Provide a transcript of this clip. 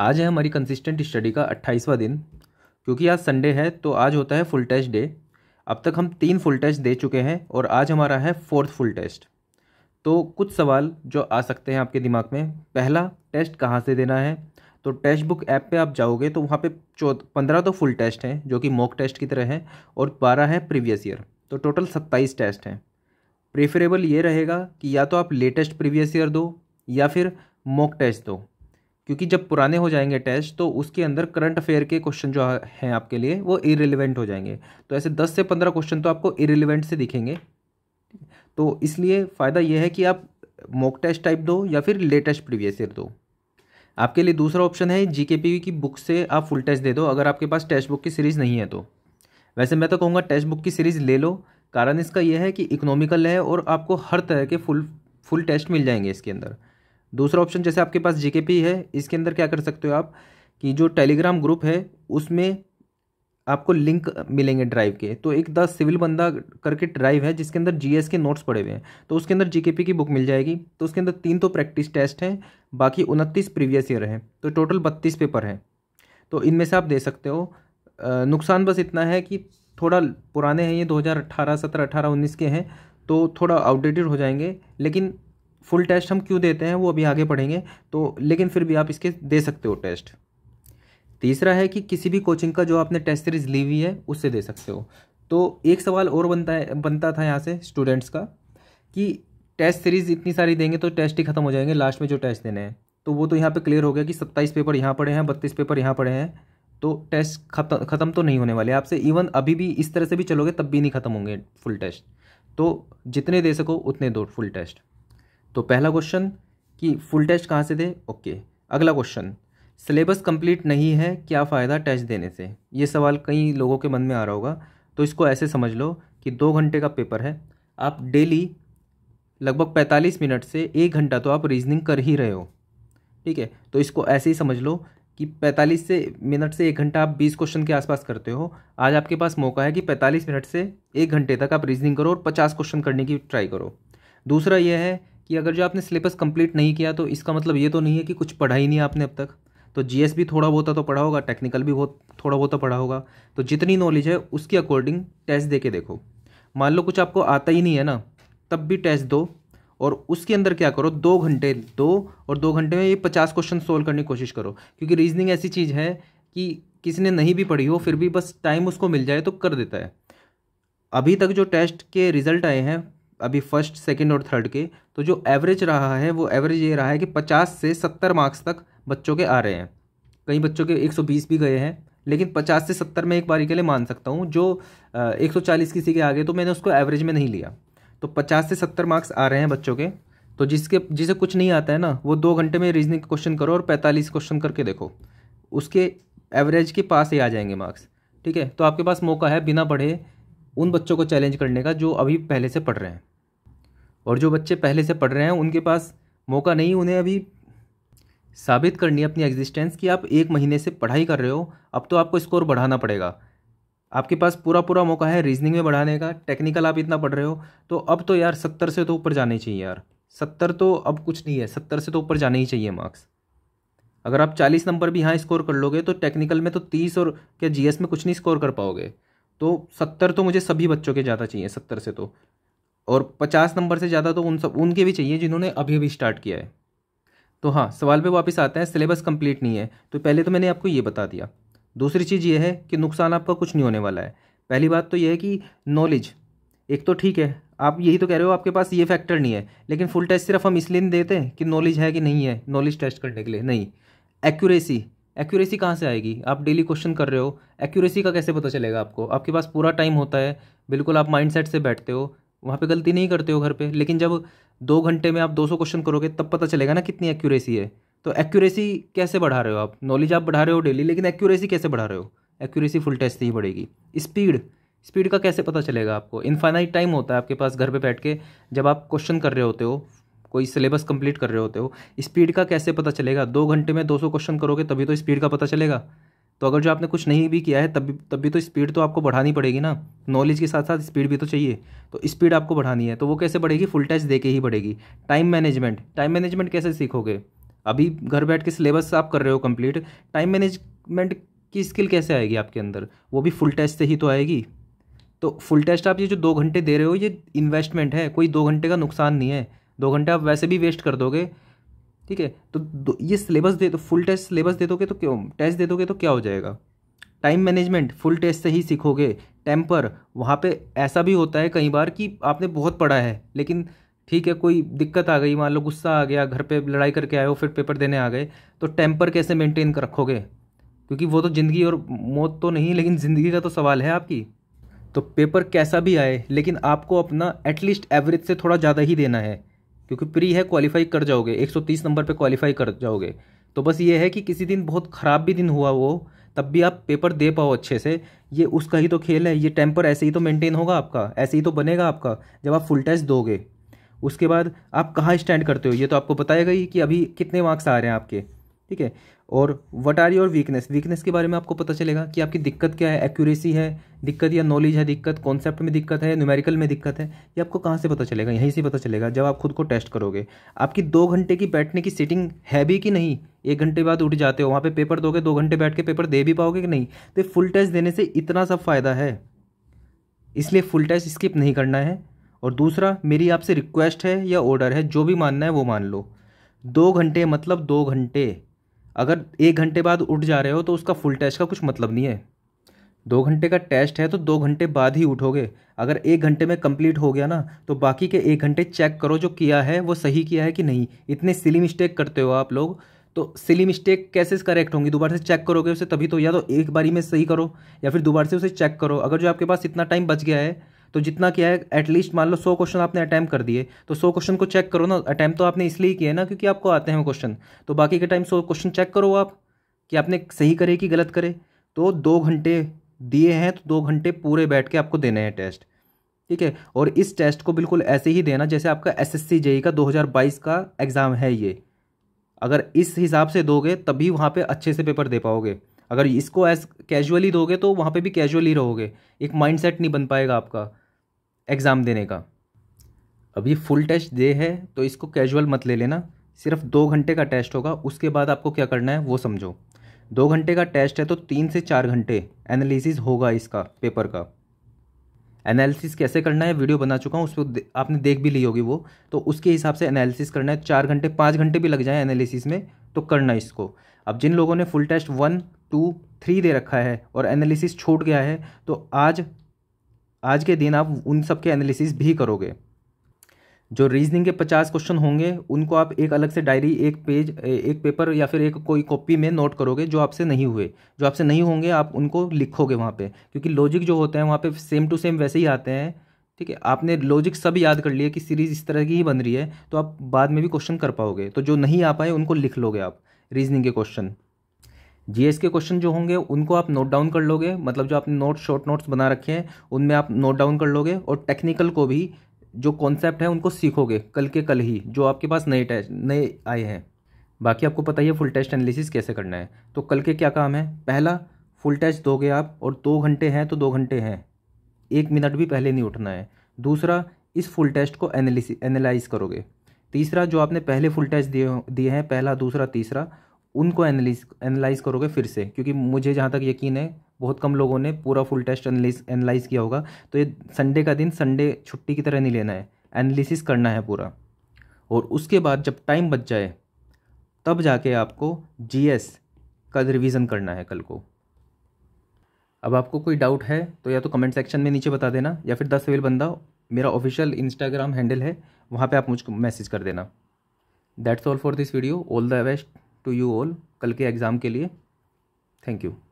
आज है हमारी कंसिस्टेंट स्टडी का अट्ठाईसवा दिन क्योंकि आज संडे है तो आज होता है फुल टेस्ट डे अब तक हम तीन फुल टेस्ट दे चुके हैं और आज हमारा है फोर्थ फुल टेस्ट तो कुछ सवाल जो आ सकते हैं आपके दिमाग में पहला टेस्ट कहाँ से देना है तो टेस्ट बुक ऐप पे आप जाओगे तो वहाँ पे चौदह पंद्रह तो फुल टेस्ट हैं जो कि मॉक टेस्ट की तरह हैं और बारह तो हैं प्रीवियस ईयर तो टोटल सत्ताईस टेस्ट हैं प्रेफरेबल ये रहेगा कि या तो आप लेटेस्ट प्रीवियस ईयर दो या फिर मॉक टेस्ट दो क्योंकि जब पुराने हो जाएंगे टेस्ट तो उसके अंदर करंट अफेयर के क्वेश्चन जो हैं आपके लिए वो इरेलीवेंट हो जाएंगे तो ऐसे दस से पंद्रह क्वेश्चन तो आपको इरेलीवेंट से दिखेंगे तो इसलिए फ़ायदा यह है कि आप मॉक टेस्ट टाइप दो या फिर लेटेस्ट प्रीवियस ईयर दो आपके लिए दूसरा ऑप्शन है जी की बुक से आप फुल टेस्ट दे दो अगर आपके पास टेस्ट बुक की सीरीज़ नहीं है तो वैसे मैं तो कहूँगा टेस्ट बुक की सीरीज़ ले लो कारण इसका यह है कि इकोनॉमिकल है और आपको हर तरह के फुल फुल टेस्ट मिल जाएंगे इसके अंदर दूसरा ऑप्शन जैसे आपके पास जीकेपी है इसके अंदर क्या कर सकते हो आप कि जो टेलीग्राम ग्रुप है उसमें आपको लिंक मिलेंगे ड्राइव के तो एक द सिविल बंदा करके ड्राइव है जिसके अंदर जीएस के नोट्स पड़े हुए हैं तो उसके अंदर जीकेपी की बुक मिल जाएगी तो उसके अंदर तीन तो प्रैक्टिस टेस्ट हैं बाकी उनतीस प्रीवियस ईयर हैं तो टोटल बत्तीस पेपर हैं तो इनमें से आप दे सकते हो नुकसान बस इतना है कि थोड़ा पुराने हैं ये दो हज़ार अट्ठारह 19 के हैं तो थोड़ा आउटडेटेड हो जाएंगे लेकिन फुल टेस्ट हम क्यों देते हैं वो अभी आगे पढ़ेंगे तो लेकिन फिर भी आप इसके दे सकते हो टेस्ट तीसरा है कि किसी भी कोचिंग का जो आपने टेस्ट सीरीज ली हुई है उससे दे सकते हो तो एक सवाल और बनता है बनता था यहाँ से स्टूडेंट्स का कि टेस्ट सीरीज़ इतनी सारी देंगे तो टेस्ट ही खत्म हो जाएंगे लास्ट में जो टेस्ट देने हैं तो वो तो यहाँ पे क्लियर हो गया कि सत्ताईस पेपर यहाँ पड़े हैं बत्तीस पेपर यहाँ पड़े हैं तो टेस्ट खत्म खत्म तो नहीं होने वाले आपसे इवन अभी भी इस तरह से भी चलोगे तब भी नहीं खत्म होंगे फुल टेस्ट तो जितने दे सको उतने दो फुल टेस्ट तो पहला क्वेश्चन कि फुल टेस्ट कहाँ से दे ओके अगला क्वेश्चन सिलेबस कंप्लीट नहीं है क्या फ़ायदा टेस्ट देने से ये सवाल कई लोगों के मन में आ रहा होगा तो इसको ऐसे समझ लो कि दो घंटे का पेपर है आप डेली लगभग पैंतालीस मिनट से एक घंटा तो आप रीजनिंग कर ही रहे हो ठीक है तो इसको ऐसे ही समझ लो कि पैंतालीस से मिनट से एक घंटा आप बीस क्वेश्चन के आसपास करते हो आज आपके पास मौका है कि पैंतालीस मिनट से एक घंटे तक आप रीजनिंग करो और पचास क्वेश्चन करने की ट्राई करो दूसरा यह है कि अगर जो आपने सिलेबस कंप्लीट नहीं किया तो इसका मतलब ये तो नहीं है कि कुछ पढ़ा ही नहीं आपने अब तक तो एस भी थोड़ा बहुत तो पढ़ा होगा टेक्निकल भी बहुत थोड़ा बहुत तो पढ़ा होगा तो जितनी नॉलेज है उसके अकॉर्डिंग टेस्ट दे के देखो मान लो कुछ आपको आता ही नहीं है ना तब भी टेस्ट दो और उसके अंदर क्या करो दो घंटे दो और दो घंटे में ये पचास क्वेश्चन सोल्व करने की कोशिश करो क्योंकि रीजनिंग ऐसी चीज़ है कि किसी ने नहीं भी पढ़ी हो फिर भी बस टाइम उसको मिल जाए तो कर देता है अभी तक जो टेस्ट के रिजल्ट आए हैं अभी फर्स्ट सेकंड और थर्ड के तो जो एवरेज रहा है वो एवरेज ये रहा है कि पचास से सत्तर मार्क्स तक बच्चों के आ रहे हैं कई बच्चों के एक सौ बीस भी गए हैं लेकिन पचास से सत्तर में एक बारी के लिए मान सकता हूँ जो एक सौ चालीस किसी के आगे तो मैंने उसको एवरेज में नहीं लिया तो पचास से सत्तर मार्क्स आ रहे हैं बच्चों के तो जिसके जिसे कुछ नहीं आता है ना वो दो घंटे में रीजनिंग क्वेश्चन करो और पैंतालीस क्वेश्चन करके देखो उसके एवरेज के पास ही आ जाएंगे मार्क्स ठीक है तो आपके पास मौका है बिना पढ़े उन बच्चों को चैलेंज करने का जो अभी पहले से पढ़ रहे हैं और जो बच्चे पहले से पढ़ रहे हैं उनके पास मौका नहीं उन्हें अभी साबित करनी है अपनी एग्जिस्टेंस कि आप एक महीने से पढ़ाई कर रहे हो अब तो आपको स्कोर बढ़ाना पड़ेगा आपके पास पूरा पूरा मौका है रीजनिंग में बढ़ाने का टेक्निकल आप इतना पढ़ रहे हो तो अब तो यार सत्तर से तो ऊपर जाने चाहिए यार सत्तर तो अब कुछ नहीं है सत्तर से तो ऊपर जाने ही चाहिए मार्क्स अगर आप चालीस नंबर भी यहाँ स्कोर कर लोगे तो टेक्निकल में तो तीस और क्या जी में कुछ नहीं स्कोर कर पाओगे तो सत्तर तो मुझे सभी बच्चों के ज़्यादा चाहिए सत्तर से तो और पचास नंबर से ज़्यादा तो उन सब उनके भी चाहिए जिन्होंने अभी अभी स्टार्ट किया है तो हाँ सवाल पे वापस आते हैं सिलेबस कंप्लीट नहीं है तो पहले तो मैंने आपको ये बता दिया दूसरी चीज़ ये है कि नुकसान आपका कुछ नहीं होने वाला है पहली बात तो ये है कि नॉलेज एक तो ठीक है आप यही तो कह रहे हो आपके पास ये फैक्टर नहीं है लेकिन फुल टेस्ट सिर्फ हम इसलिए नहीं देते हैं कि नॉलेज है कि नहीं है नॉलेज टेस्ट करने के लिए नहीं एक्यूरेसी एक्यूरेसी कहाँ से आएगी आप डेली क्वेश्चन कर रहे हो एक्यूरेसी का कैसे पता चलेगा आपको आपके पास पूरा टाइम होता है बिल्कुल आप माइंड से बैठते हो वहाँ पे गलती नहीं करते हो घर पे लेकिन जब दो घंटे में आप 200 क्वेश्चन करोगे तब पता चलेगा ना कितनी एक्यूरेसी है तो एक्यूरेसी कैसे बढ़ा रहे हो आप नॉलेज आप बढ़ा रहे हो डेली लेकिन एक्यूरेसी कैसे बढ़ा रहे हो एक्यूरेसी फुल टेस्ट से ही बढ़ेगी स्पीड स्पीड का कैसे पता चलेगा आपको इनफाइनाइट टाइम होता है आपके पास घर पर बैठ के जब आप क्वेश्चन कर रहे होते हो कोई सिलेबस कंप्लीट कर रहे होते हो स्पीड का कैसे पता चलेगा दो घंटे में सौ क्वेश्चन करोगे तभी तो स्पीड का पता चलेगा तो अगर जो आपने कुछ नहीं भी किया है तब भी तब भी तो स्पीड तो आपको बढ़ानी पड़ेगी ना नॉलेज के साथ साथ स्पीड भी तो चाहिए तो स्पीड आपको बढ़ानी है तो वो कैसे बढ़ेगी फुल टेस्ट दे के ही बढ़ेगी टाइम मैनेजमेंट टाइम मैनेजमेंट कैसे सीखोगे अभी घर बैठ के सिलेबस आप कर रहे हो कंप्लीट टाइम मैनेजमेंट की स्किल कैसे आएगी आपके अंदर वो भी फुल टेस्ट से ही तो आएगी तो फुल टेस्ट आप ये जो दो घंटे दे रहे हो ये इन्वेस्टमेंट है कोई दो घंटे का नुकसान नहीं है दो घंटे आप वैसे भी वेस्ट कर दोगे ठीक है तो ये सिलेबस दे तो फुल टेस्ट सिलेबस दे दोगे तो क्यों टेस्ट दे दोगे तो क्या हो जाएगा टाइम मैनेजमेंट फुल टेस्ट से ही सीखोगे टेम्पर वहाँ पे ऐसा भी होता है कई बार कि आपने बहुत पढ़ा है लेकिन ठीक है कोई दिक्कत आ गई मान लो गुस्सा आ गया घर पे लड़ाई करके आए हो फिर पेपर देने आ गए तो टेम्पर कैसे मेंटेन कर रखोगे क्योंकि वो तो ज़िंदगी और मौत तो नहीं लेकिन ज़िंदगी का तो सवाल है आपकी तो पेपर कैसा भी आए लेकिन आपको अपना एटलीस्ट एवरेज से थोड़ा ज़्यादा ही देना है क्योंकि प्री है क्वालिफाई कर जाओगे 130 नंबर पे क्वालिफाई कर जाओगे तो बस ये है कि किसी दिन बहुत ख़राब भी दिन हुआ वो तब भी आप पेपर दे पाओ अच्छे से ये उसका ही तो खेल है ये टेम्पर ऐसे ही तो मेंटेन होगा आपका ऐसे ही तो बनेगा आपका जब आप फुल टेस्ट दोगे उसके बाद आप कहाँ स्टैंड करते हो ये तो आपको बताएगा ही कि अभी कितने मार्क्स आ रहे हैं आपके ठीक है और what are your weakness weakness के बारे में आपको पता चलेगा कि आपकी दिक्कत क्या है एक्यूरेसी है दिक्कत या नॉलेज है दिक्कत कॉन्सेप्ट में दिक्कत है न्यूमेरिकल में दिक्कत है ये आपको कहाँ से पता चलेगा यहीं से पता चलेगा जब आप खुद को टेस्ट करोगे आपकी दो घंटे की बैठने की सीटिंग है भी कि नहीं एक घंटे बाद उठ जाते हो वहाँ पे पेपर दोगे दो घंटे बैठ के पेपर दे भी पाओगे कि नहीं तो फुल टेस्ट देने से इतना सब फ़ायदा है इसलिए फुल टेस्ट स्किप नहीं करना है और दूसरा मेरी आपसे रिक्वेस्ट है या ऑर्डर है जो भी मानना है वो मान लो दो घंटे मतलब दो घंटे अगर एक घंटे बाद उठ जा रहे हो तो उसका फुल टेस्ट का कुछ मतलब नहीं है दो घंटे का टेस्ट है तो दो घंटे बाद ही उठोगे अगर एक घंटे में कंप्लीट हो गया ना तो बाकी के एक घंटे चेक करो जो किया है वो सही किया है कि नहीं इतने सिली मिस्टेक करते हो आप लोग तो सिली मिस्टेक कैसे करेक्ट होंगी दोबारा से चेक करोगे उसे तभी तो या तो एक बारी में सही करो या फिर दोबारा से उसे चेक करो अगर जो आपके पास इतना टाइम बच गया है तो जितना किया है एटलीस्ट मान लो सौ क्वेश्चन आपने अटैम्प्ट कर दिए तो सौ क्वेश्चन को चेक करो ना अटैम्प्ट तो आपने इसलिए किया ना क्योंकि आपको आते हैं क्वेश्चन तो बाकी के टाइम सौ क्वेश्चन चेक करो आप कि आपने सही करे कि गलत करे तो दो घंटे दिए हैं तो दो घंटे पूरे बैठ के आपको देने हैं टेस्ट ठीक है और इस टेस्ट को बिल्कुल ऐसे ही देना जैसे आपका एस एस e का बाईस का एग्ज़ाम है ये अगर इस हिसाब से दोगे तभी वहाँ पे अच्छे से पेपर दे पाओगे अगर इसको एज कैजुअली दोगे तो वहाँ पे भी कैजुअली रहोगे एक माइंडसेट नहीं बन पाएगा आपका एग्ज़ाम देने का अभी फुल टेस्ट दे है तो इसको कैजुअल मत ले लेना सिर्फ दो घंटे का टेस्ट होगा उसके बाद आपको क्या करना है वो समझो दो घंटे का टेस्ट है तो तीन से चार घंटे एनालिसिस होगा इसका पेपर का एनालिसिस कैसे करना है वीडियो बना चुका हूँ उस पर आपने देख भी ली होगी वो तो उसके हिसाब से एनालिसिस करना है चार घंटे पाँच घंटे भी लग जाए एनालिसिस में तो करना इसको अब जिन लोगों ने full test one two three दे रखा है और एनालिसिस छूट गया है तो आज आज के दिन आप उन सब के एनालिसिस भी करोगे जो रीजनिंग के पचास क्वेश्चन होंगे उनको आप एक अलग से डायरी एक पेज एक पेपर या फिर एक कोई कॉपी में नोट करोगे जो आपसे नहीं हुए जो आपसे नहीं होंगे आप उनको लिखोगे वहाँ पे क्योंकि लॉजिक जो होते हैं वहाँ पे सेम टू सेम वैसे ही आते हैं ठीक है आपने लॉजिक सब याद कर लिया कि सीरीज़ इस तरह की ही बन रही है तो आप बाद में भी क्वेश्चन कर पाओगे तो जो नहीं आ पाए उनको लिख लोगे आप रीजनिंग के क्वेश्चन एस के क्वेश्चन जो होंगे उनको आप नोट डाउन कर लोगे मतलब जो आपने नोट शॉर्ट नोट्स बना रखे हैं उनमें आप नोट डाउन कर लोगे और टेक्निकल को भी जो कॉन्सेप्ट है उनको सीखोगे कल के कल ही जो आपके पास नए टेस्ट नए आए हैं बाकी आपको पता ही है फुल टेस्ट एनालिसिस कैसे करना है तो कल के क्या काम है पहला फुल टेस्ट दोगे आप और दो घंटे हैं तो दो घंटे हैं एक मिनट भी पहले नहीं उठना है दूसरा इस फुल टेस्ट को एनालिस एनालाइज करोगे तीसरा जो आपने पहले फुल टेस्ट दिए दिए हैं पहला दूसरा तीसरा उनको एनालिस एनालाइज करोगे फिर से क्योंकि मुझे जहाँ तक यकीन है बहुत कम लोगों ने पूरा फुल टेस्ट एनालाइज किया होगा तो ये संडे का दिन संडे छुट्टी की तरह नहीं लेना है एनालिसिस करना है पूरा और उसके बाद जब टाइम बच जाए तब जाके आपको जी का रिविज़न करना है कल को अब आपको कोई डाउट है तो या तो कमेंट सेक्शन में नीचे बता देना या फिर दस अवेल बंदा मेरा ऑफिशियल इंस्टाग्राम हैंडल है वहाँ पे आप मुझको मैसेज कर देना that's all for this video all the best to you all कल के एग्ज़ाम के लिए थैंक यू